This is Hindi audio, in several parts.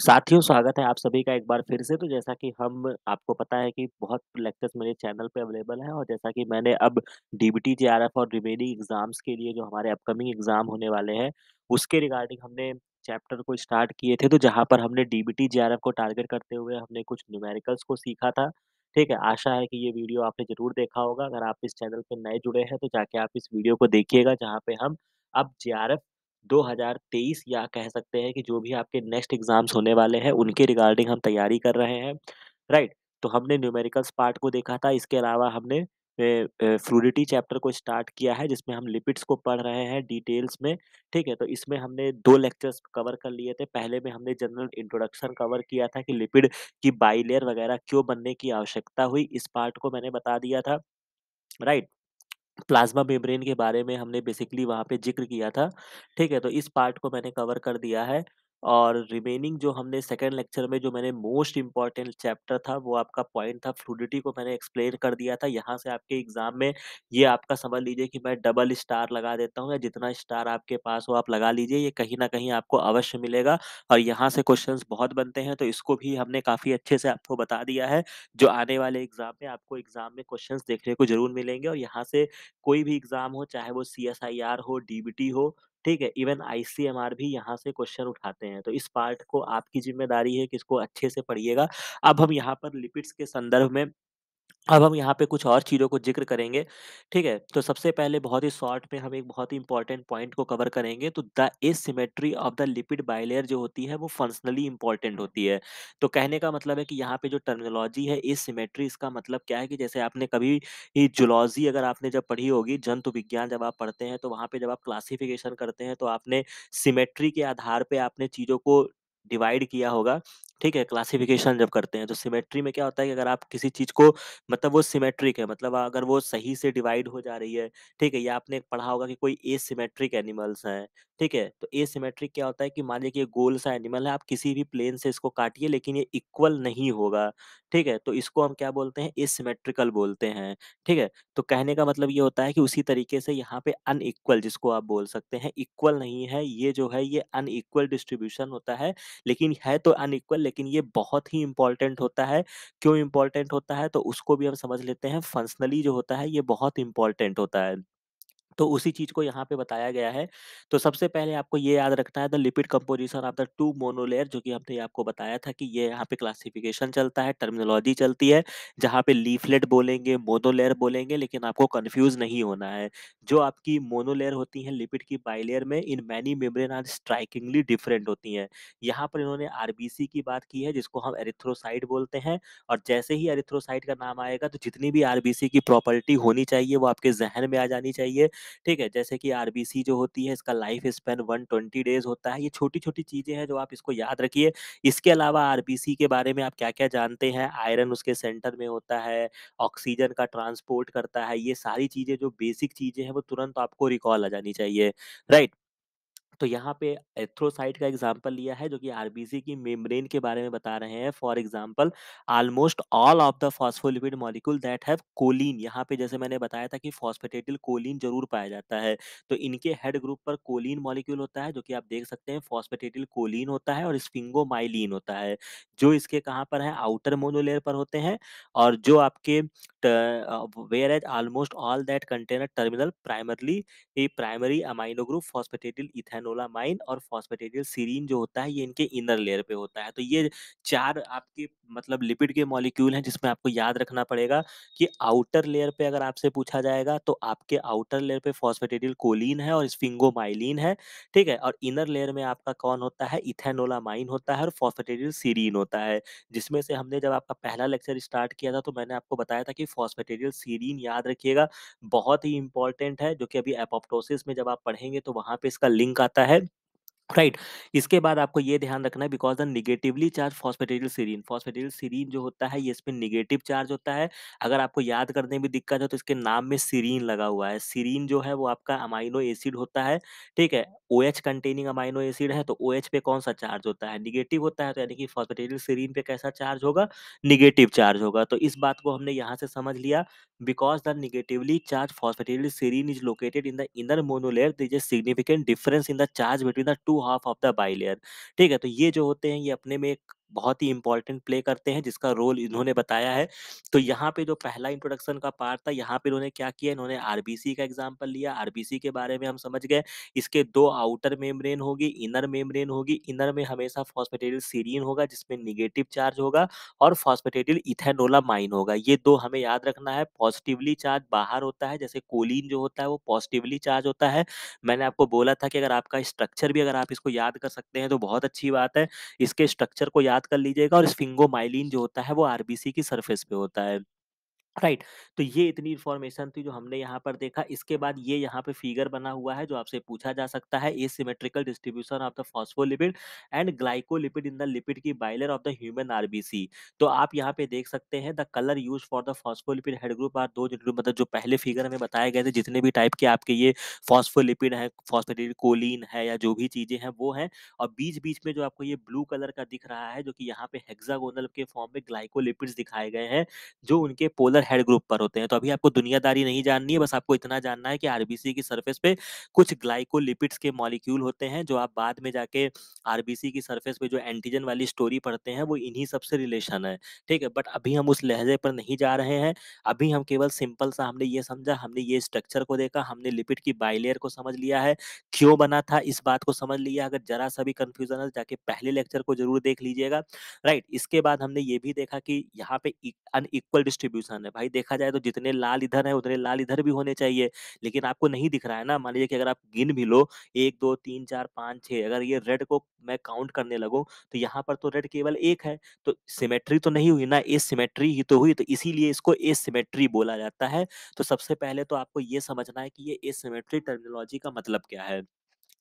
साथियों स्वागत है आप सभी का एक बार फिर से तो जैसा कि हम आपको पता है कि बहुत लेक्चर्स मेरे चैनल पे अवेलेबल है और जैसा कि मैंने अब डी बी और रिमेनिंग एग्जाम्स के लिए जो हमारे अपकमिंग एग्जाम होने वाले हैं उसके रिगार्डिंग हमने चैप्टर को स्टार्ट किए थे तो जहाँ पर हमने डी बी को टारगेट करते हुए हमने कुछ न्यूमेरिकल्स को सीखा था ठीक है आशा है कि ये वीडियो आपने जरूर देखा होगा अगर आप इस चैनल पर नए जुड़े हैं तो जाके आप इस वीडियो को देखिएगा जहाँ पे हम अब जे 2023 या कह सकते हैं कि जो भी आपके नेक्स्ट एग्ज़ाम्स होने वाले हैं, उनके रिगार्डिंग हम तैयारी कर रहे हैं, राइट? तो हमने न्यूमेरिकल्स पार्ट को देखा था, इसके अलावा हमने फ्लूडिटी चैप्टर को स्टार्ट किया है, जिसमें हम लिपिड्स को पढ़ रहे हैं डिटेल्स में, ठीक है? तो इसमें हमने दो लेक्चर्स कवर कर लिए थे, पहले में हमने जनरल इंट्रोडक्शन कवर किया था कि लिपिड की बाईलेयर वगैरह क्यों बनने की आवश्यकता हुई, इस पार्ट को मैंने बता दिया था, राइट? प्लाज़्मा मेम्ब्रेन के बारे में हमने बेसिकली वहाँ पे ज़िक्र किया था, ठीक है? तो इस पार्ट को मैंने कवर कर दिया है। और रिमेनिंग जो हमने सेकेंड लेक्चर में जो मैंने मोस्ट इम्पॉर्टेंट चैप्टर था वो आपका पॉइंट था फ्लूडिटी को मैंने एक्सप्लेन कर दिया था यहाँ से आपके एग्जाम में ये आपका समझ लीजिए कि मैं डबल स्टार लगा देता हूँ या जितना स्टार आपके पास हो आप लगा लीजिए ये कहीं ना कहीं आपको अवश्य मिलेगा और यहाँ से क्वेश्चन बहुत बनते हैं तो इसको भी हमने काफ़ी अच्छे से आपको बता दिया है जो आने वाले एग्जाम में आपको एग्जाम में क्वेश्चन देखने को जरूर मिलेंगे और यहाँ से कोई भी एग्जाम हो चाहे वो सी हो डी हो ठीक है? इवन आईसीएमआर भी यहाँ से क्वेश्चन उठाते हैं, तो इस पार्ट को आपकी ज़िम्मेदारी है कि इसको अच्छे से पढ़िएगा। अब हम यहाँ पर लिपिड्स के संदर्भ में अब हम यहाँ पे कुछ और चीज़ों को ज़िक्र करेंगे, ठीक है? तो सबसे पहले बहुत ही शॉर्ट में हम एक बहुत ही इम्पोर्टेंट पॉइंट को कवर करेंगे, तो the asymmetry of the lipid bilayer जो होती है, वो फंक्शनली इंपॉर्टेंट होती है। तो कहने का मतलब है कि यहाँ पे जो टर्मिनोलॉजी है एसिमेट्री, इसका मतलब क्या है कि जैसे आपने कभी जुलॉजी अगर आपने जब पढ़ी होगी, जंतु विज्ञान जब आप पढ़ते हैं, तो वहाँ पर जब आप क्लासिफिकेशन करते हैं, तो आपने सिमेट्री के आधार पर आपने चीज़ों को डिवाइड किया होगा। ठीक है क्लासिफिकेशन जब करते हैं तो सिमेट्री में क्या होता है कि अगर आप किसी चीज को मतलब वो सिमेट्रिक है मतलब अगर वो सही से डिवाइड हो जा रही है ठीक है या आपने पढ़ा होगा कि कोई ए सिमेट्रिक एनिमल्स हैं ठीक है तो ए सिमेट्रिक क्या होता है कि मान लीजिए गोल सा एनिमल है आप किसी भी प्लेन से इसको काटिए लेकिन ये इक्वल नहीं होगा ठीक है तो इसको हम क्या बोलते हैं ए सिमेट्रिकल बोलते हैं ठीक है तो कहने का मतलब ये होता है कि उसी तरीके से यहाँ पे अनइक्वल जिसको आप बोल सकते हैं इक्वल नहीं है ये जो है ये अनइक्वल डिस्ट्रीब्यूशन होता है लेकिन है तो अनइक्वल लेकिन ये बहुत ही इंपॉर्टेंट होता है क्यों इंपॉर्टेंट होता है तो उसको भी हम समझ लेते हैं फंक्शनली जो होता है ये बहुत इंपॉर्टेंट होता है तो उसी चीज को यहाँ पे बताया गया है। तो सबसे पहले आपको ये याद रखना है the lipid composition of the two monolayer जो कि हमने आपको बताया था कि ये यहाँ पे क्लासिफिकेशन चलता है, टर्मिनोलॉजी चलती है, जहाँ पे लीफलेट बोलेंगे, मोनोलेयर बोलेंगे लेकिन आपको कन्फ्यूज नहीं होना है। जो आपकी मोनोलेयर होती हैं लिपिड की बाईलेयर में in many membrane are strikingly different होती हैं। यहाँ पर इन्होंने आर की बात की है जिसको हम एरिथ्रोसाइट बोलते हैं और जैसे ही एरिथ्रोसाइट का नाम आएगा तो जितनी भी आर की प्रॉपर्टी होनी चाहिए वो आपके ज़हन में आ जानी चाहिए ठीक है जैसे कि आर जो होती है इसका life span one twenty days होता है ये छोटी छोटी चीज़ें हैं जो आप इसको याद रखिए इसके अलावा आरबीसी के बारे में आप क्या क्या जानते हैं आयरन उसके सेंटर में होता है ऑक्सीजन का ट्रांसपोर्ट करता है ये सारी चीज़ें जो बेसिक चीज़ें हैं वो तुरंत आपको रिकॉल आ जानी चाहिए राइट तो यहाँ पे एथ्रोसाइट का एग्जाम्पल लिया है जो कि आरबीसी की मेम्ब्रेन के बारे में बता रहे हैं for example almost all of the phospholipid molecule that have choline यहाँ पे जैसे मैंने बताया था कि फॉस्फेटेटिल कोलिन जरूर पाया जाता है तो इनके हेड ग्रुप पर कोलिन मॉलिक्यूल होता है जो कि आप देख सकते हैं फॉस्फेटेटिल कोलिन होता है और स्फिंगोमाइलिन होता है जो इसके कहाँ पर है आउटर मोनोलेयर पर होते हैं और जो आपके whereas almost all that container terminal primarily primary amino group phosphatidylethanolamine और फॉस्फेटेडियल सीरीन जो होता है ये इनके इनर लेयर पे होता है तो ये चार आपके मतलब लिपिड के मॉलिक्यूल हैं जिसमें आपको याद रखना पड़ेगा कि आउटर लेयर पे अगर आपसे पूछा जाएगा तो आपके आउटर लेयर पे फॉस्फेटेडियल कोलिन है और स्फिंगोमाइलिन है ठीक है और इनर लेयर में आपका कौन होता है इथेनोलामाइन होता है और फॉस्फेटेडियल सीरीन होता है जिसमें से हमने जब आपका पहला लेक्चर स्टार्ट किया था तो मैंने आपको बताया था कि फॉस्फेटेडियल सीरीन याद रखिएगा बहुत ही इंपॉर्टेंट है जो कि अभी एपोप्टोसिस में जब आप पढ़ेंगे तो वहाँ पे इसका लिंक आता सकता है राइट right. इसके बाद आपको ये ध्यान रखना है because the negatively charge phosphatidylserine phosphatidylserine जो होता है ये इसमें निगेटिव चार्ज होता है अगर आपको याद करने में दिक्कत हो तो इसके नाम में सीरीन लगा हुआ है सीरीन जो है वो आपका अमाइनो एसिड होता है ठीक है O H containing amino acid है तो ओ एच पे कौन सा चार्ज होता है निगेटिव होता है तो यानी कि फॉस्फेटिल सीरीन पे कैसा चार्ज होगा निगेटिव चार्ज होगा तो इस बात को हमने यहाँ से समझ लिया because the negatively charge phosphatidylserine is located in the inner monolayer this is significant difference in the charge between the two half of the bilayer ठीक है तो ये जो होते हैं ये अपने में एक बहुत ही इंपॉर्टेंट प्ले करते हैं जिसका रोल इन्होंने बताया है तो यहाँ पे जो पहला इंट्रोडक्शन का पार्ट था यहाँ पे इन्होंने क्या किया इन्होंने आरबीसी का एग्जाम्पल लिया आरबीसी के बारे में हम समझ गए इसके दो आउटर मेम्ब्रेन होगी इनर मेम्ब्रेन होगी इनर में हमेशा फॉस्फेटेटिल सीरीन होगा जिसमें निगेटिव चार्ज होगा और फॉस्फेटेटिल माइन होगा ये दो हमें याद रखना है पॉजिटिवली चार्ज बाहर होता है जैसे कोलिन जो होता है वो पॉजिटिवली चार्ज होता है मैंने आपको बोला था कि अगर आपका स्ट्रक्चर भी अगर आप इसको याद कर सकते हैं तो बहुत अच्छी बात है इसके स्ट्रक्चर को याद याद कर लीजिएगा और स्फिंगोमाइलिन जो होता है वो आरबीसी की सरफेस पे होता है राइट तो ये इतनी इन्फॉर्मेशन थी जो हमने यहाँ पर देखा इसके बाद ये यहाँ पे फिगर बना हुआ है जो आपसे पूछा जा सकता है asymmetrical distribution of the phospholipid and glycolipid in the lipid की bilayer of the human RBC तो आप यहाँ पे देख सकते हैं the colour use for the phospholipid head group are दो मतलब जो पहले फिगर हमें बताए गए थे जितने भी टाइप के आपके ये फॉस्फोलिपिड है फॉस्फोलिपिड कोलिन है या जो भी चीजें हैं वो है और बीच बीच में जो आपको ये ब्लू कलर का दिख रहा है जो कि यहाँ पे हेक्सागोनल के फॉर्म में ग्लाइकोलिपिड दिखाए गए हैं जो उनके पोलर अंदर हेड ग्रुप पर होते हैं तो अभी आपको दुनियादारी नहीं जाननी है बस आपको इतना जानना है कि आरबीसी की सरफेस पे कुछ ग्लाइकोलिपिड्स के मॉलिक्यूल होते हैं जो आप बाद में जाके आरबीसी की सरफेस पे जो एंटीजन वाली स्टोरी पढ़ते हैं वो इन्हीं सबसे रिलेशन है ठीक है बट अभी हम उस लहजे पर नहीं जा रहे हैं अभी हम केवल सिंपल सा हमने ये समझा हमने ये स्ट्रक्चर को देखा हमने लिपिड की बाइलेयर को समझ लिया है क्यों बना था इस बात को समझ लिया अगर जरा सा भी कंफ्यूजन है जाके पहले लेक्चर को जरूर देख लीजिएगा राइट इसके बाद हमने ये भी देखा कि यहाँ पे अनइक्वल e- डिस्ट्रीब्यूशन है है भाई देखा जाए तो जितने लाल इधर है उतने लाल इधर भी होने चाहिए लेकिन आपको नहीं दिख रहा है ना मान लीजिए कि अगर आप गिन भी लो एक दो तीन चार पाँच छः अगर ये रेड को मैं काउंट करने लगूँ तो यहाँ पर तो रेड केवल एक है तो सिमेट्री तो नहीं हुई ना ए सिमेट्री ही तो हुई तो इसीलिए इसको ए सिमेट्री बोला जाता है तो सबसे पहले तो आपको ये समझना है कि ये ए सिमेट्री टर्मिनोलॉजी का मतलब क्या है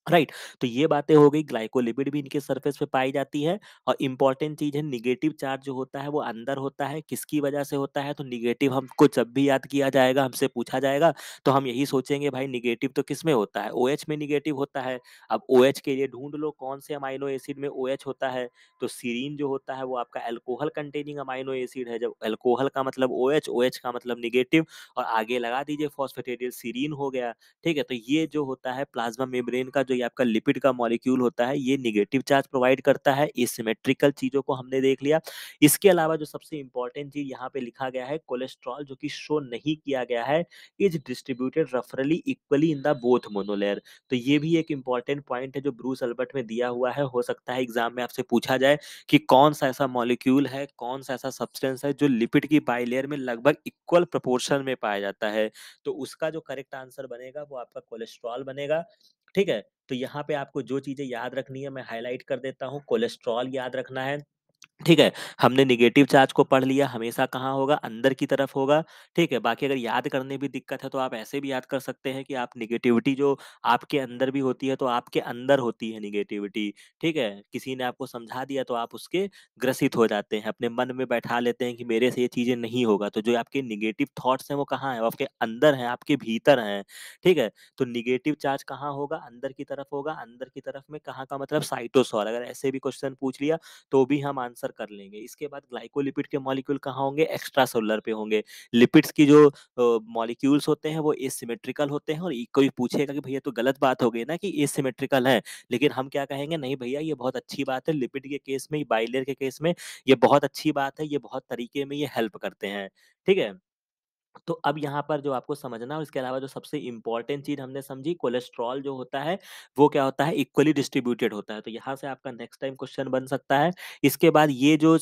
राइट right. तो ये बातें हो गई ग्लाइकोलिपिड भी इनके सरफेस पे पाई जाती है और इम्पॉर्टेंट चीज है निगेटिव चार्ज जो होता है वो अंदर होता है किसकी वजह से होता है तो निगेटिव हमको जब भी याद किया जाएगा हमसे पूछा जाएगा तो हम यही सोचेंगे भाई निगेटिव तो किस में होता है ओ OH में निगेटिव होता है अब ओ OH के लिए ढूंढ लो कौन से अमाइनो एसिड में ओ OH होता है तो सीरीन जो होता है वो आपका एल्कोहल कंटेनिंग अमाइनो एसिड है जब एल्कोहल का मतलब ओ OH, OH का मतलब निगेटिव और आगे लगा दीजिए फॉस्फेटेडियल सीरीन हो गया ठीक है तो ये जो होता है प्लाज्मा मेब्रेन का जो ये आपका लिपिड का मॉलिक्यूल होता है ये निगेटिव चार्ज प्रोवाइड करता है इसिमेट्रिकल चीजों को हमने देख लिया इसके अलावा जो सबसे इंपॉर्टेंट चीज यहाँ पे लिखा गया है कोलेस्ट्रॉल जो कि शो नहीं किया गया है इज डिस्ट्रीब्यूटेड रफरली equally in the both monolayer तो ये भी एक इंपॉर्टेंट पॉइंट है जो ब्रूस अल्बर्ट में दिया हुआ है हो सकता है एग्जाम में आपसे पूछा जाए कि कौन सा ऐसा मॉलिक्यूल है कौन सा ऐसा सब्सटेंस है जो लिपिड की बाइलेयर में लगभग इक्वल प्रपोर्शन में पाया जाता है तो उसका जो करेक्ट आंसर बनेगा वो आपका कोलेस्ट्रॉल बनेगा ठीक है तो यहाँ पे आपको जो चीज़ें याद रखनी है मैं हाईलाइट कर देता हूँ कोलेस्ट्रॉल याद रखना है ठीक है, हमने निगेटिव चार्ज को पढ़ लिया, हमेशा कहाँ होगा? अंदर की तरफ होगा, ठीक है? बाकी अगर याद करने भी दिक्कत है, तो आप ऐसे भी याद कर सकते हैं कि आप निगेटिविटी जो आपके अंदर भी होती है, तो आपके अंदर होती है निगेटिविटी ठीक है? किसी ने आपको समझा दिया, तो आप उसके ग्रसित हो जाते हैं, अपने मन में बैठा लेते हैं कि मेरे से ये चीज़ें नहीं होगा, तो जो आपके निगेटिव थाट्स हैं, वो कहाँ हैं? वो आपके अंदर हैं, आपके भीतर हैं, ठीक है? तो निगेटिव चार्ज कहाँ होगा? अंदर की तरफ होगा, अंदर की तरफ में कहाँ का मतलब साइटोसॉल अगर ऐसे भी क्वेश्चन पूछ लिया, तो भी हम आंसर कैप्चर कर लेंगे इसके बाद ग्लाइकोलिपिड के मॉलिक्यूल कहाँ होंगे एक्स्ट्रा सोलर पे होंगे लिपिड्स की जो मॉलिक्यूल्स होते हैं वो एसिमेट्रिकल होते हैं और कोई पूछेगा कि भैया तो गलत बात हो गई ना कि एसिमेट्रिकल है लेकिन हम क्या कहेंगे नहीं भैया ये बहुत अच्छी बात है लिपिड के केस में बाइलेयर के केस में ये बहुत अच्छी बात है ये बहुत तरीके में ये हेल्प करते हैं ठीक है तो अब यहाँ पर जो आपको समझना है इसके अलावा जो सबसे इंपॉर्टेंट चीज हमने समझी कोलेस्ट्रॉल जो होता है वो क्या होता है इक्वली डिस्ट्रीब्यूटेड होता है तो यहाँ से आपका नेक्स्ट टाइम क्वेश्चन बन सकता है इसके बाद ये जो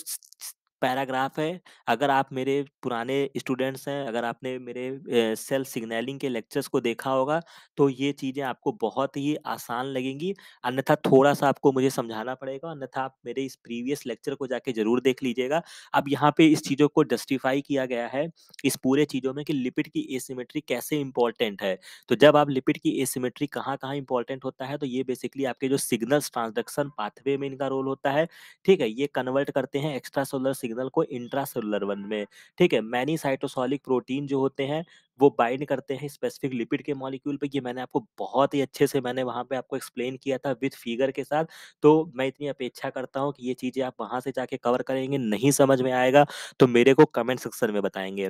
पैराग्राफ है, अगर आप मेरे पुराने स्टूडेंट्स हैं, अगर आपने मेरे सेल सिग्नलिंग के लेक्चर्स को देखा होगा, तो ये चीज़ें आपको बहुत ही आसान लगेंगी, अन्यथा थोड़ा-सा आपको मुझे समझाना पड़ेगा, अन्यथा आप मेरे इस प्रीवियस लेक्चर को जाके ज़रूर देख लीजिएगा। अब यहाँ पे इस चीज़ों को जस्टिफ़ाई किया गया है, इस पूरे चीज़ों में कि लिपिड की एसीमेट्री कैसे इंपॉर्टेंट है। तो जब आप लिपिड की एसीमेट्री कहाँ-कहाँ इंपॉर्टेंट होता है, तो ये बेसिकली आपके जो सिग्नल्स ट्रांसडक्शन पाथवे में इनका रोल होता है, ठीक है? ये कन्वर्ट करते हैं एक्स्ट्रा सोलर सिग्नल को इंट्रासेलुलर वन में ठीक है मैनी साइटोसॉलिक प्रोटीन जो होते हैं वो बाइंड करते हैं स्पेसिफिक लिपिड के मॉलिक्यूल पे ये मैंने आपको बहुत ही अच्छे से मैंने वहाँ पे आपको एक्सप्लेन किया था विथ फिगर के साथ तो मैं इतनी अपेक्षा करता हूँ कि ये चीज़ें आप वहाँ से जाके कवर करेंगे नहीं समझ में आएगा तो मेरे को कमेंट सेक्शन में बताएंगे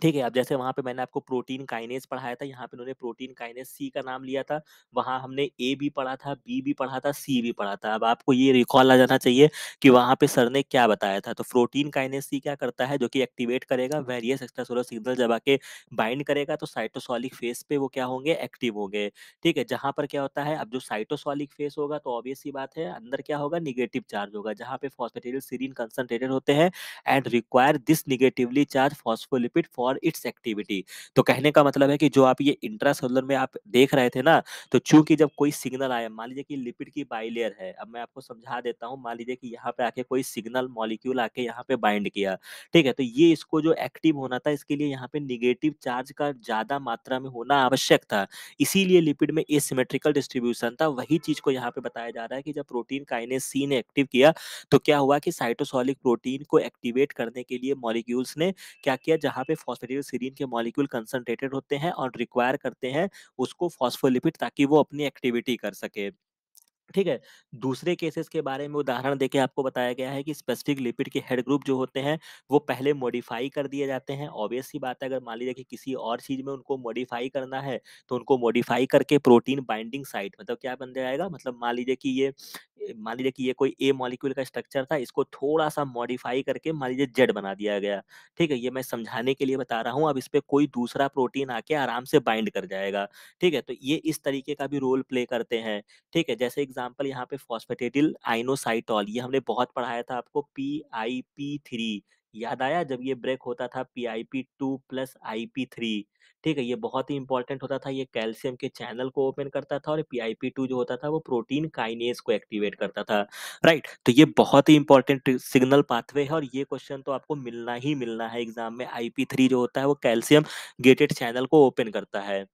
ठीक है, अब जैसे वहाँ पे मैंने आपको प्रोटीन काइनेज पढ़ाया था, यहाँ पे उन्होंने प्रोटीन काइनेज सी का नाम लिया था, वहाँ हमने ए भी पढ़ा था, बी भी पढ़ा था, सी भी पढ़ा था। अब आपको ये रिकॉल आ जाना चाहिए कि वहाँ पे सर ने क्या बताया था। तो प्रोटीन काइनेज सी क्या करता है, जो कि एक्टिवेट करेगा वेरियस एक्स्ट्रा सोलर सिग्नल जब आके बाइंड करेगा तो साइटोसॉलिक फेस पे वो क्या होंगे, एक्टिव होंगे। ठीक है, जहाँ पर क्या होता है, अब जो साइटोसॉलिक फेस होगा तो ऑब्वियस ही बात है अंदर क्या होगा, निगेटिव चार्ज होगा, जहाँ पे फॉस्फेटेरियल सीरीन कंसनट्रेटेड होते हैं and require this negatively charge phospholipid for its activity तो कहने का मतलब है कि जो आप ये इंट्रासेलुलर में आप देख रहे थे ना तो चूंकि जब कोई सिग्नल आया मान लीजिए कि लिपिड की बाइलेयर है अब मैं आपको समझा देता हूँ मान लीजिए कि यहाँ पे आके कोई सिग्नल मॉलिक्यूल आके यहाँ पे बाइंड किया ठीक है तो ये इसको जो एक्टिव होना था इसके लिए यहाँ पे निगेटिव चार्ज का ज्यादा मात्रा में होना आवश्यक था इसीलिए लिपिड में एसिमेट्रिकल डिस्ट्रीब्यूशन था वही चीज को यहाँ पे बताया जा रहा है कि जब प्रोटीन काइनेस सी ने एक्टिव किया तो क्या हुआ कि साइटोसोलिक प्रोटीन को एक्टिवेट करने के लिए मॉलिक्यूल्स ने क्या किया जहाँ पे फॉस्फेटिडोसिरीन के मॉलिक्यूल कंसनट्रेटेड होते हैं और रिक्वायर करते हैं उसको फॉस्फोलिपिड ताकि वो अपनी एक्टिविटी कर सके ठीक है? दूसरे केसेस के बारे में उदाहरण देके आपको बताया गया है कि स्पेसिफिक लिपिड के हेड ग्रुप जो होते हैं, वो पहले मॉडिफाई कर दिए जाते हैं। ऑब्वियस ही बात है अगर मान लीजिए कि किसी और चीज़ में उनको मॉडिफाई करना है, तो उनको मॉडिफाई करके प्रोटीन बाइंडिंग साइट मतलब क्या बन जाएगा मतलब मान लीजिए कि ये मान लीजिए कि ये कोई ए मॉलिक्यूल का स्ट्रक्चर था, इसको थोड़ा-सा मॉडिफाई करके मान लीजिए जेड बना दिया गया। ठीक है? ये मैं समझाने के लिए बता रहा हूँ, अब इस पर कोई दूसरा प्रोटीन आके आराम से बाइंड कर जाएगा। ठीक है? तो ये इस तरीके का भी रोल प्ले करते हैं। ठीक है? जैसे एग्जाम्पल यहाँ पे फॉस्फेटेडिल आइनोसाइटॉल ये हमने बहुत पढ़ाया था आपको पी आई पी थ्री याद आया जब ये ब्रेक होता था P I P two plus I P three ठीक है ये बहुत ही इंपॉर्टेंट होता था ये कैल्शियम के चैनल को ओपन करता था और पी आई पी टू जो होता था वो प्रोटीन काइनेस को एक्टिवेट करता था राइट तो ये बहुत ही इंपॉर्टेंट सिग्नल पाथवे है और ये क्वेश्चन तो आपको मिलना ही मिलना है एग्जाम में आई पी थ्री जो होता है वो कैल्शियम गेटेड चैनल को ओपन करता है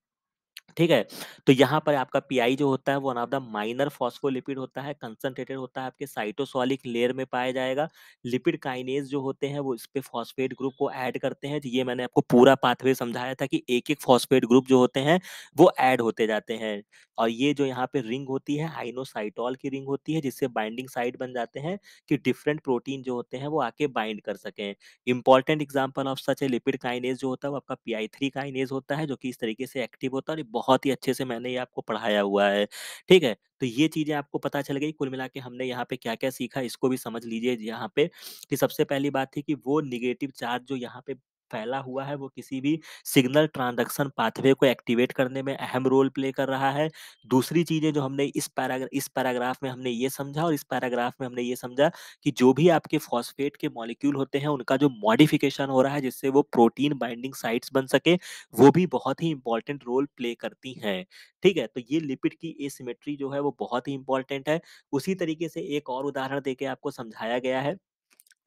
ठीक है तो यहाँ पर आपका पी जो होता है वो one of the minor phospholipid होता है कंसनट्रेटेड होता है आपके साइटोसॉलिक लेयर में पाया जाएगा लिपिड काइनेज जो होते हैं वो इस पर फॉस्फेट ग्रुप को ऐड करते हैं ये मैंने आपको पूरा पाथवे समझाया था कि एक एक फॉस्फेट ग्रुप जो होते हैं वो ऐड होते जाते हैं और ये जो यहाँ पे रिंग होती है आइनोसाइटॉल की रिंग होती है जिससे बाइंडिंग साइट बन जाते हैं कि डिफरेंट प्रोटीन जो होते हैं वो आके बाइंड कर सकें इंपॉर्टेंट एग्जाम्पल ऑफ सच है लिपिड काइनेज जो होता है वो आपका पी आई काइनेज होता है जो कि इस तरीके से एक्टिव होता है और बहुत बहुत ही अच्छे से मैंने ये आपको पढ़ाया हुआ है, ठीक है? तो ये चीज़ें आपको पता चल गई कुल मिला के हमने यहाँ पे क्या-क्या सीखा इसको भी समझ लीजिए यहाँ पे कि सबसे पहली बात थी कि वो निगेटिव चार्ज जो यहाँ पे फैला हुआ है वो किसी भी सिग्नल ट्रांजेक्शन पाथवे को एक्टिवेट करने में अहम रोल प्ले कर रहा है दूसरी चीजें जो हमने इस पैराग्राफ इस पैराग्राफ में हमने ये समझा और इस पैराग्राफ में हमने ये समझा कि जो भी आपके फॉस्फेट के मॉलिक्यूल होते हैं उनका जो मॉडिफिकेशन हो रहा है जिससे वो प्रोटीन बाइंडिंग साइट्स बन सके वो भी बहुत ही इंपॉर्टेंट रोल प्ले करती हैं ठीक है तो ये लिपिड की एसिमेट्री जो है वो बहुत ही इंपॉर्टेंट है उसी तरीके से एक और उदाहरण देके आपको समझाया गया है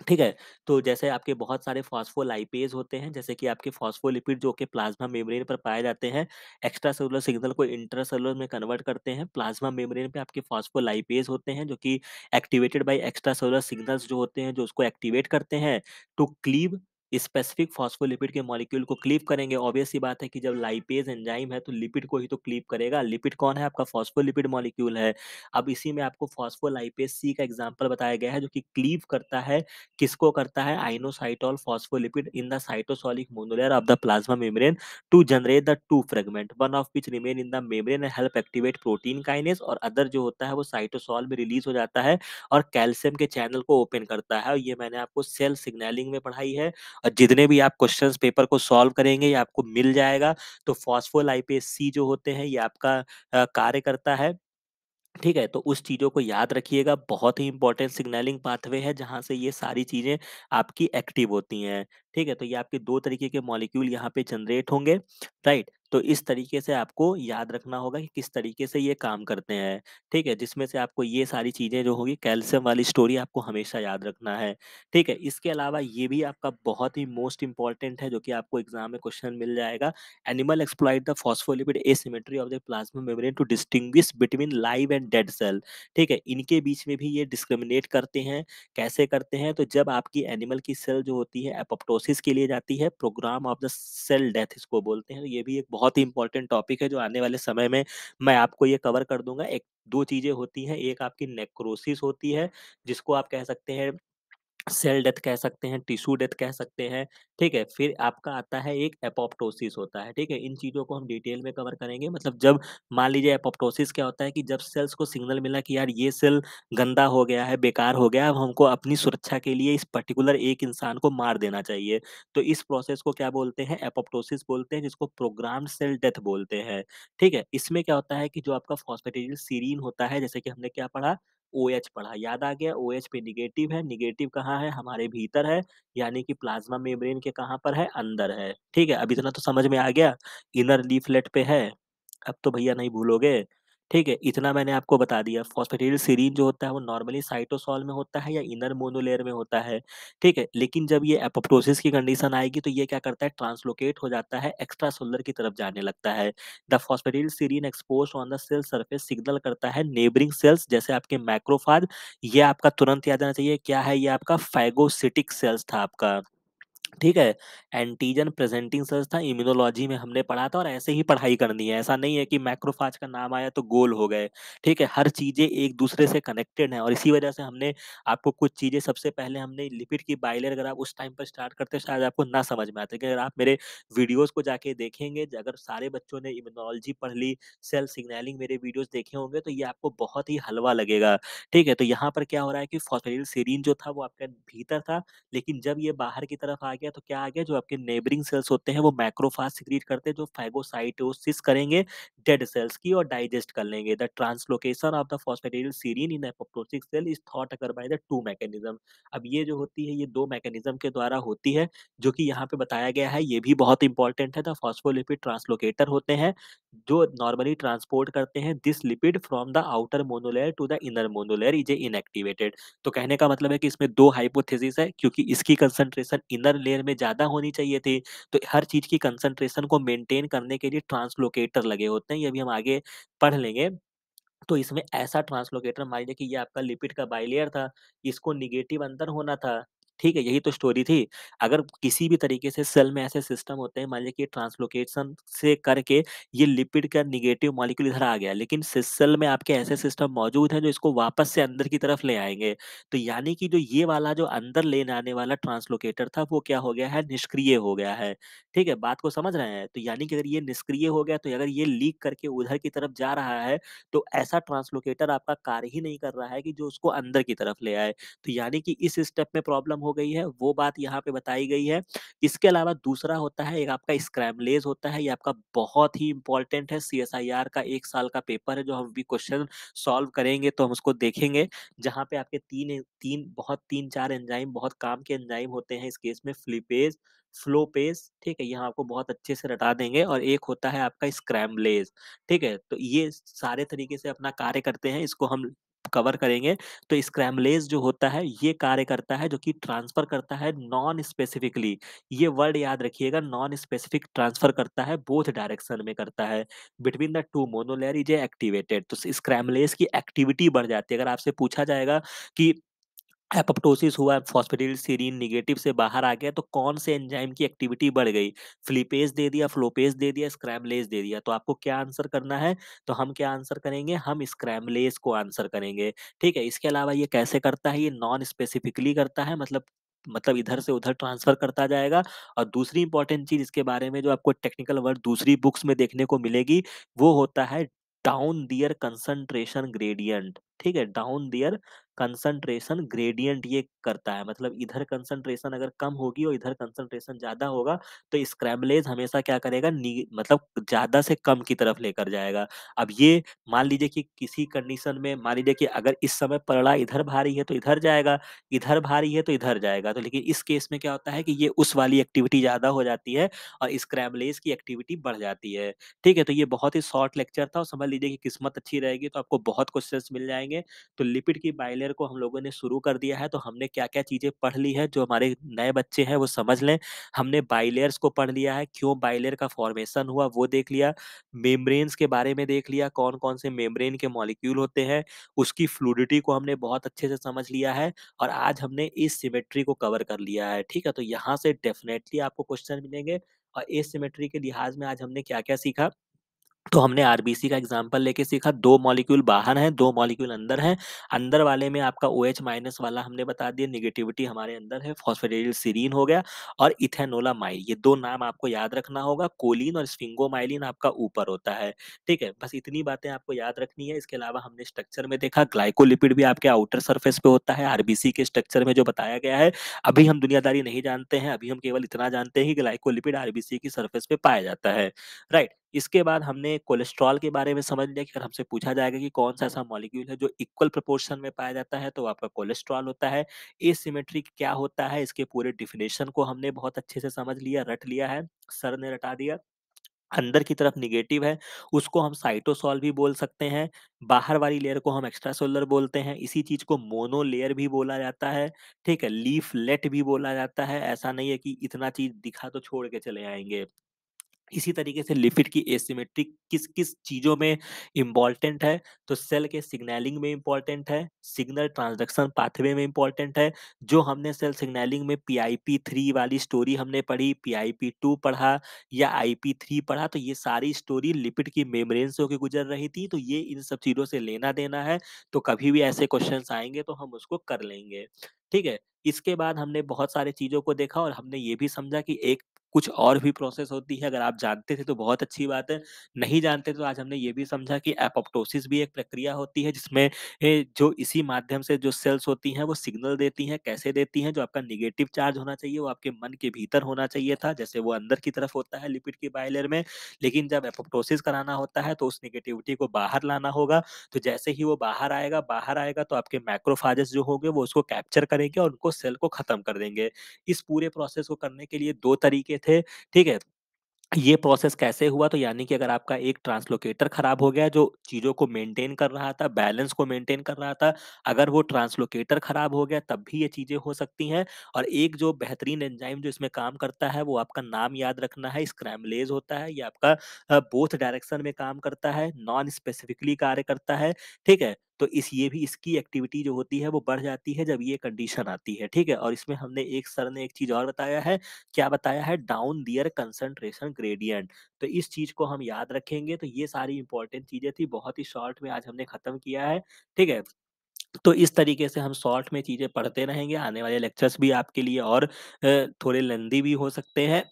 ठीक है? तो जैसे आपके बहुत सारे फॉस्फोलाइपेज होते हैं, जैसे कि आपके फॉस्फोलिपिड जो कि प्लाज़्मा मेम्ब्रेन पर पाए जाते हैं, एक्स्ट्रा सेलुलर सिग्नल को इंट्रा सेलुलर में कन्वर्ट करते हैं। प्लाज़्मा मेम्ब्रेन पे आपके फॉस्फोलाइपेज होते हैं, जो कि activated by extra cellular signals जो होते हैं, जो उसको एक्टिवेट करते हैं, टू क्लीव स्पेसिफिक फॉस्फोलिपिड के मॉलिक्यूल को क्लीव करेंगे ऑब्वियस ही बात है कि जब लाइपेज एंजाइम है तो लिपिड को ही तो क्लीव करेगा लिपिड कौन है आपका फॉस्फोलिपिड मॉलिक्यूल है अब इसी में आपको फॉस्फोलाइपेज सी का एग्जाम्पल बताया गया है जो कि क्लीव करता है किसको करता है inositol phospholipid in the cytosolic monolayer of the plasma membrane to generate the two fragment one of which remain in the membrane and help activate protein kinase और अदर जो होता है वो साइटोसॉल में रिलीज हो जाता है और कैल्शियम के चैनल को ओपन करता है और ये मैंने आपको सेल सिग्नलिंग में पढ़ाई है और जितने भी आप क्वेश्चंस पेपर को सॉल्व करेंगे ये आपको मिल जाएगा तो फॉस्फोल आईपीएससी जो होते हैं ये आपका कार्य करता है ठीक है तो उस चीज़ों को याद रखिएगा बहुत ही इंपॉर्टेंट सिग्नलिंग पाथवे है जहाँ से ये सारी चीज़ें आपकी एक्टिव होती हैं ठीक है तो ये आपके दो तरीके के मॉलिक्यूल यहाँ पे जनरेट होंगे राइट तो इस तरीके से आपको याद रखना होगा कि किस तरीके से ये काम करते हैं, ठीक है? जिसमें से आपको ये सारी चीज़ें जो होगी कैल्शियम वाली स्टोरी आपको हमेशा याद रखना है, ठीक है? इसके अलावा ये भी आपका बहुत ही मोस्ट इंपॉर्टेंट है जो कि आपको एग्ज़ाम में क्वेश्चन मिल जाएगा, animal exploit the phospholipid symmetry of the plasma membrane to distinguish between live and dead cell, ठीक है? इनके बीच में भी ये डिस्क्रिमिनेट करते हैं, कैसे करते हैं? तो जब आपकी एनिमल की सेल जो होती है एपोप्टोसिस के लिए जाती है, program of the cell death इसको बोलते हैं, तो ये भी एक बहुत बहुत ही इंपॉर्टेंट टॉपिक है जो आने वाले समय में मैं आपको ये कवर कर दूंगा एक दो चीजें होती हैं एक आपकी नेक्रोसिस होती है जिसको आप कह सकते हैं सेल डेथ कह सकते हैं टिश्यू डेथ कह सकते हैं ठीक है फिर आपका आता है एक एपोप्टोसिस होता है ठीक है इन चीज़ों को हम डिटेल में कवर करेंगे मतलब जब मान लीजिए एपोप्टोसिस क्या होता है कि जब सेल्स को सिग्नल मिला कि यार ये सेल गंदा हो गया है बेकार हो गया अब हमको अपनी सुरक्षा के लिए इस पर्टिकुलर एक इंसान को मार देना चाहिए तो इस प्रोसेस को क्या बोलते हैं एपोप्टोसिस बोलते हैं जिसको प्रोग्राम सेल डेथ बोलते हैं ठीक है इसमें क्या होता है कि जो आपका फॉस्फेटेजिल सीरीन होता है जैसे कि हमने क्या पढ़ा ओ OH पढ़ा याद आ गया ओ OH पे निगेटिव है निगेटिव कहाँ है हमारे भीतर है यानी कि प्लाज्मा मेम्ब्रेन के कहाँ पर है अंदर है ठीक है अब इतना तो समझ में आ गया इनर लीफलेट पे है अब तो भैया नहीं भूलोगे ठीक है इतना मैंने आपको बता दिया फॉस्फेटिडिल सीरीन जो होता है वो नॉर्मली साइटोसॉल में होता है या इनर मोनोलेयर में होता है ठीक है लेकिन जब ये एपोप्टोसिस की कंडीशन आएगी तो ये क्या करता है ट्रांसलोकेट हो जाता है एक्स्ट्रा सोलर की तरफ जाने लगता है the phosphatidyl serine expose on the cell surface signal करता है नेबरिंग सेल्स जैसे आपके मैक्रोफाज ये आपका तुरंत याद आना चाहिए क्या है ये आपका फैगोसिटिक सेल्स था आपका ठीक है एंटीजन प्रेजेंटिंग सेल्स था इम्यूनोलॉजी में हमने पढ़ा था और ऐसे ही पढ़ाई करनी है ऐसा नहीं है कि मैक्रोफाज का नाम आया तो गोल हो गए ठीक है हर चीज़ें एक दूसरे से कनेक्टेड हैं और इसी वजह से हमने आपको कुछ चीज़ें सबसे पहले हमने लिपिड की बाइलर अगर आप उस टाइम पर स्टार्ट करते शायद आपको ना समझ में आते कि अगर आप मेरे वीडियोज़ को जाके देखेंगे अगर सारे बच्चों ने इम्यूनोलॉजी पढ़ ली सेल सिग्नलिंग मेरे वीडियोज़ देखे होंगे तो ये आपको बहुत ही हलवा लगेगा ठीक है तो यहाँ पर क्या हो रहा है कि फॉस्फेटिल सीरीन जो था वो आपके भीतर था लेकिन जब ये बाहर की तरफ आ गया तो क्या आ गया जो आपके नेबरिंग सेल्स होते हैं वो मैक्रोफाज सिक्रीट करते हैं जो फैगोसाइटोसिस करेंगे डेड सेल्स की और डाइजेस्ट कर लेंगे the translocation of the phosphatidyl serine in apoptotic cell is thought occur by the two mechanism अब ये जो होती है ये दो मैकेनिज्म के द्वारा होती है जो कि यहाँ पे बताया गया है ये भी बहुत इंपॉर्टेंट है द फॉस्फोलिपिड ट्रांसलोकेटर होते हैं जो नॉर्मली ट्रांसपोर्ट करते हैं this lipid from the outer monolayer to the inner monolayer is a inactivated तो कहने का मतलब है कि इसमें दो हाइपोथेसिस है क्योंकि इसकी कंसंट्रेशन इनर लेयर में ज़्यादा होनी चाहिए थी तो हर चीज़ की कंसंट्रेशन को मेंटेन करने के लिए ट्रांसलोकेटर लगे होते हैं ये भी हम आगे पढ़ लेंगे तो इसमें ऐसा ट्रांसलोकेटर मान लीजिए कि ये आपका लिपिड का बाइलेयर था इसको निगेटिव अंदर होना था ठीक है, यही तो स्टोरी थी। अगर किसी भी तरीके से सेल में ऐसे सिस्टम होते हैं, मान लीजिए कि ट्रांसलोकेशन से करके ये लिपिड का निगेटिव मॉलिक्यूल इधर आ गया, लेकिन सेल में आपके ऐसे सिस्टम मौजूद हैं, जो इसको वापस से अंदर की तरफ ले आएंगे तो यानी कि जो ये वाला जो अंदर लेने आने वाला ट्रांसलोकेटर था, वो क्या हो गया है, निष्क्रिय हो गया है। ठीक है, बात को समझ रहे हैं? तो यानी कि अगर ये निष्क्रिय हो गया, तो अगर ये लीक करके उधर की तरफ जा रहा है, तो ऐसा ट्रांसलोकेटर आपका कार्य ही नहीं कर रहा है कि जो उसको अंदर की तरफ ले आए। तो यानी कि इस स्टेप में प्रॉब्लम हो गई है वो बात यहाँ पे बताई गई है इसके अलावा दूसरा होता है एक आपका स्क्रैमलेज होता है ये आपका बहुत ही इंपॉर्टेंट है सी का एक साल का पेपर है जो हम भी क्वेश्चन सॉल्व करेंगे तो हम उसको देखेंगे जहाँ पे आपके तीन तीन बहुत तीन चार एंजाइम बहुत काम के एंजाइम होते हैं इस केस में फ्लिपेज फ्लो पेज ठीक है यहाँ आपको बहुत अच्छे से रटा देंगे और एक होता है आपका स्क्रैमलेज ठीक है तो ये सारे तरीके से अपना कार्य करते हैं इसको हम कवर करेंगे तो स्क्रैमलेज जो होता है ये कार्य करता है जो कि ट्रांसफर करता है नॉन स्पेसिफिकली ये वर्ड याद रखिएगा नॉन स्पेसिफिक ट्रांसफर करता है बोथ डायरेक्शन में करता है between the two monolayer is activated तो स्क्रैमलेज की एक्टिविटी बढ़ जाती है अगर आपसे पूछा जाएगा कि एपोप्टोसिस हुआ फॉस्फेटिल सीरीन निगेटिव से बाहर आ गया तो कौन से एंजाइम की एक्टिविटी बढ़ गई फ्लिपेज दे दिया फ्लोपेज दे दिया स्क्रैमलेज दे दिया तो आपको क्या आंसर करना है तो हम क्या आंसर करेंगे हम स्क्रैमलेज को आंसर करेंगे ठीक है इसके अलावा ये कैसे करता है ये नॉन स्पेसिफिकली करता है मतलब मतलब इधर से उधर ट्रांसफर करता जाएगा और दूसरी इंपॉर्टेंट चीज इसके बारे में जो आपको टेक्निकल वर्ड दूसरी बुक्स में देखने को मिलेगी वो होता है डाउन दियर कंसंट्रेशन ग्रेडियंट ठीक है डाउन दियर कंसंट्रेशन ग्रेडियंट ये करता है मतलब इधर कंसंट्रेशन अगर कम होगी और इधर कंसंट्रेशन ज्यादा होगा तो स्क्रैम्बलेज हमेशा क्या करेगा मतलब ज्यादा से कम की तरफ लेकर जाएगा अब ये मान लीजिए कि किसी कंडीशन में मान लीजिए कि अगर इस समय पलड़ा इधर भारी है तो इधर जाएगा इधर भारी है तो इधर जाएगा तो लेकिन इस केस में क्या होता है कि ये उस वाली एक्टिविटी ज्यादा हो जाती है और स्क्रैम्बलेज की एक्टिविटी बढ़ जाती है ठीक है तो ये बहुत ही शॉर्ट लेक्चर था और समझ लीजिए कि किस्मत अच्छी रहेगी तो आपको बहुत क्वेश्चन मिल जाएंगे तो लिपिड की बाइलेर ईयर को हम लोगों ने शुरू कर दिया है तो हमने क्या क्या चीज़ें पढ़ ली है जो हमारे नए बच्चे हैं वो समझ लें हमने बाइलेयर्स को पढ़ लिया है क्यों बाइलेयर का फॉर्मेशन हुआ वो देख लिया मेम्ब्रेन्स के बारे में देख लिया कौन कौन से मेम्ब्रेन के मॉलिक्यूल होते हैं उसकी फ्लूडिटी को हमने बहुत अच्छे से समझ लिया है और आज हमने इस सिमेट्री को कवर कर लिया है ठीक है तो यहाँ से डेफिनेटली आपको क्वेश्चन मिलेंगे और एस सिमेट्री के लिहाज में आज हमने क्या क्या सीखा तो हमने आर का एग्जाम्पल लेके सीखा दो मॉलिक्यूल बाहर हैं दो मॉलिक्यूल अंदर हैं अंदर वाले में आपका ओ एच माइनस वाला हमने बता दिया निगेटिविटी हमारे अंदर है फॉस्फेटाइल सीरीन हो गया और इथेनोला माइल ये दो नाम आपको याद रखना होगा कोलिन और स्फिंगोमाइलिन आपका ऊपर होता है ठीक है बस इतनी बातें आपको याद रखनी है इसके अलावा हमने स्ट्रक्चर में देखा ग्लाइकोलिपिड भी आपके आउटर सर्फेस पे होता है आर के स्ट्रक्चर में जो बताया गया है अभी हम दुनियादारी नहीं जानते हैं अभी हम केवल इतना जानते हैं कि ग्लाइकोलिपिड आर की सर्फेस पे पाया जाता है राइट इसके बाद हमने कोलेस्ट्रॉल के बारे में समझ लिया कि अगर हमसे पूछा जाएगा कि कौन सा ऐसा मॉलिक्यूल है जो इक्वल प्रपोर्शन में पाया जाता है तो आपका कोलेस्ट्रॉल होता है एसिमेट्रिक क्या होता है इसके पूरे डिफिनेशन को हमने बहुत अच्छे से समझ लिया रट लिया है सर ने रटा दिया अंदर की तरफ निगेटिव है उसको हम साइटोसॉल भी बोल सकते हैं बाहर वाली लेयर को हम एक्स्ट्रा सोलर बोलते हैं इसी चीज को मोनो लेयर भी बोला जाता है ठीक है लीफ लेट भी बोला जाता है ऐसा नहीं है कि इतना चीज दिखा तो छोड़ के चले आएंगे इसी तरीके से लिपिड की एसिमेट्रिक किस किस चीज़ों में इम्पॉर्टेंट है तो सेल के सिग्नलिंग में इम्पॉर्टेंट है सिग्नल ट्रांजेक्शन पाथवे में इम्पॉर्टेंट है जो हमने सेल सिग्नलिंग में पी आई पी थ्री वाली स्टोरी हमने पढ़ी पी आई पी टू पढ़ा या आई पी थ्री पढ़ा तो ये सारी स्टोरी लिपिड की मेम्ब्रेन से होकर गुजर रही थी तो ये इन सब चीज़ों से लेना देना है तो कभी भी ऐसे क्वेश्चन आएंगे तो हम उसको कर लेंगे ठीक है इसके बाद हमने बहुत सारे चीज़ों को देखा और हमने ये भी समझा कि एक कुछ और भी प्रोसेस होती है अगर आप जानते थे तो बहुत अच्छी बात है नहीं जानते तो आज हमने ये भी समझा कि एपोप्टोसिस भी एक प्रक्रिया होती है जिसमें जो इसी माध्यम से जो सेल्स होती हैं वो सिग्नल देती हैं कैसे देती हैं जो आपका निगेटिव चार्ज होना चाहिए वो आपके मन के भीतर होना चाहिए था जैसे वो अंदर की तरफ होता है लिपिड की बायलर में लेकिन जब एपोप्टोसिस कराना होता है तो उस निगेटिविटी को बाहर लाना होगा तो जैसे ही वो बाहर आएगा बाहर आएगा तो आपके मैक्रोफाजेस जो होंगे वो उसको कैप्चर करेंगे और उनको सेल को खत्म कर देंगे इस पूरे प्रोसेस को करने के लिए दो तरीके थे ठीक है ये प्रोसेस कैसे हुआ तो यानी कि अगर आपका एक ट्रांसलोकेटर खराब हो गया जो चीज़ों को मेंटेन कर रहा था बैलेंस को मेंटेन कर रहा था अगर वो ट्रांसलोकेटर खराब हो गया तब भी ये चीज़ें हो सकती हैं और एक जो बेहतरीन एंजाइम जो इसमें काम करता है वो आपका नाम याद रखना है स्क्रैमलेज होता है ये आपका बोथ डायरेक्शन में काम करता है नॉन स्पेसिफिकली कार्य करता है ठीक है तो इस ये भी इसकी एक्टिविटी जो होती है वो बढ़ जाती है जब ये कंडीशन आती है ठीक है और इसमें हमने एक सर ने एक चीज और बताया है क्या बताया है डाउन दियर कंसंट्रेशन ग्रेडियंट तो इस चीज को हम याद रखेंगे तो ये सारी इंपॉर्टेंट चीजें थी बहुत ही शॉर्ट में आज हमने खत्म किया है ठीक है तो इस तरीके से हम शॉर्ट में चीज़ें पढ़ते रहेंगे आने वाले लेक्चर्स भी आपके लिए और थोड़े लेंदी भी हो सकते हैं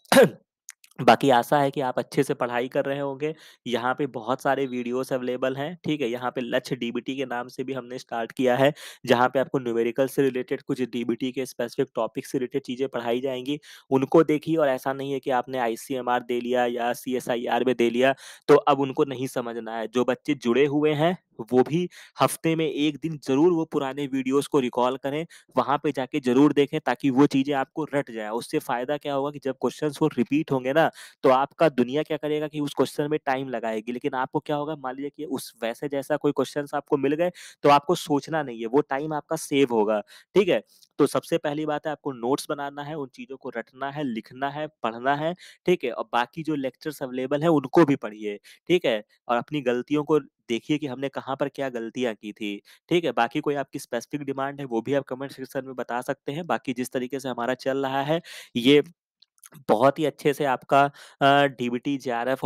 बाकी आशा है कि आप अच्छे से पढ़ाई कर रहे होंगे, यहाँ पे बहुत सारे वीडियोज़ अवेलेबल हैं, ठीक है? यहाँ पे लक्ष्य डीबीटी के नाम से भी हमने स्टार्ट किया है, जहाँ पे आपको न्यूमेरिकल से रिलेटेड कुछ डीबीटी के स्पेसिफिक टॉपिक से रिलेटेड चीज़ें पढ़ाई जाएँगी, उनको देखिए और ऐसा नहीं है कि आपने आई दे लिया या सी में दे लिया, तो अब उनको नहीं समझना है। जो बच्चे जुड़े हुए हैं वो भी हफ्ते में एक दिन जरूर वो पुराने वीडियोस को रिकॉल करें वहां पे जाके जरूर देखें ताकि वो चीजें आपको रट जाए उससे फायदा क्या होगा कि जब क्वेश्चन वो रिपीट होंगे ना तो आपका दुनिया क्या करेगा कि उस क्वेश्चन में टाइम लगाएगी लेकिन आपको क्या होगा मान लीजिए कि उस वैसे जैसा कोई क्वेश्चन आपको मिल गए तो आपको सोचना नहीं है वो टाइम आपका सेव होगा ठीक है तो सबसे पहली बात है आपको नोट्स बनाना है उन चीज़ों को रटना है लिखना है पढ़ना है ठीक है और बाकी जो लेक्चर्स अवेलेबल है उनको भी पढ़िए ठीक है और अपनी गलतियों को देखिए कि हमने कहाँ पर क्या गलतियाँ की थी, ठीक है? बाकी कोई आपकी स्पेसिफिक डिमांड है वो भी आप कमेंट सेक्शन में बता सकते हैं, बाकी जिस तरीके से हमारा चल रहा है, ये बहुत ही अच्छे से आपका डी बी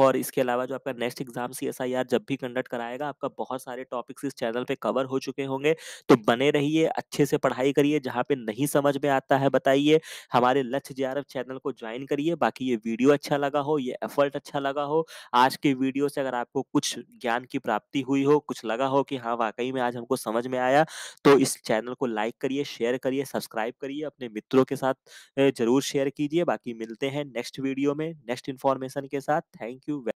और इसके अलावा जो आपका नेक्स्ट एग्ज़ाम सी आर जब भी कंडक्ट कराएगा, आपका बहुत सारे टॉपिक्स इस चैनल पे कवर हो चुके होंगे। तो बने रहिए, अच्छे से पढ़ाई करिए, जहाँ पे नहीं समझ में आता है बताइए। हमारे लक्ष्य जे चैनल को ज्वाइन करिए, बाकी ये वीडियो अच्छा लगा हो, ये एफर्ट अच्छा लगा हो, आज के वीडियो से अगर आपको कुछ ज्ञान की प्राप्ति हुई हो, कुछ लगा हो कि हाँ, वाक़ई में आज हमको समझ में आया, तो इस चैनल को लाइक करिए, शेयर करिए, सब्सक्राइब करिए, अपने मित्रों के साथ ज़रूर शेयर कीजिए। बाकी मिल मिलते हैं नेक्स्ट वीडियो में नेक्स्ट इन्फॉर्मेशन के साथ थैंक यू